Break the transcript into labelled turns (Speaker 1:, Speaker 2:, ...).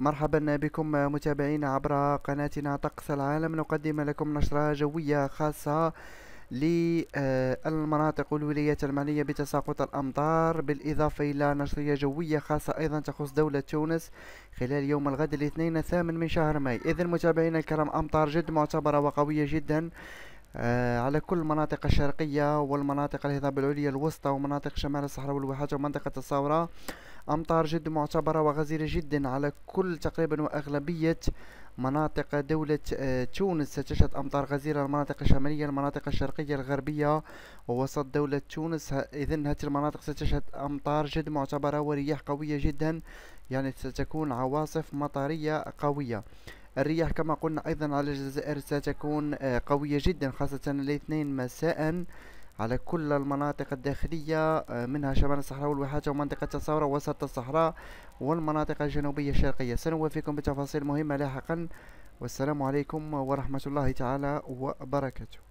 Speaker 1: مرحبا بكم متابعينا عبر قناتنا طقس العالم نقدم لكم نشرة جوية خاصة للمناطق والولايات المعنية بتساقط الأمطار بالإضافة إلى نشرية جوية خاصة أيضا تخص دولة تونس خلال يوم الغد الاثنين الثامن من شهر ماي إذن متابعينا الكرام أمطار جد معتبرة وقوية جدا آه، على كل المناطق الشرقية والمناطق الهضاب العليا الوسطى ومناطق شمال الصحراء والواحات ومنطقة الصورة أمطار جد معتبرة وغزيرة جدا على كل تقريبا وأغلبية مناطق دولة آه، تونس ستشهد أمطار غزيرة المناطق الشمالية المناطق الشرقية الغربية ووسط دولة تونس إذن هذه المناطق ستشهد أمطار جد معتبرة ورياح قوية جدا يعني ستكون عواصف مطرية قوية الرياح كما قلنا أيضا على الجزائر ستكون آه، قوية جدا خاصة الاثنين مساء على كل المناطق الداخلية آه، منها شمال الصحراء والواحات ومنطقة الصورة وسط الصحراء والمناطق الجنوبية الشرقية سنوفيكم بتفاصيل مهمة لاحقا والسلام عليكم ورحمة الله تعالى وبركاته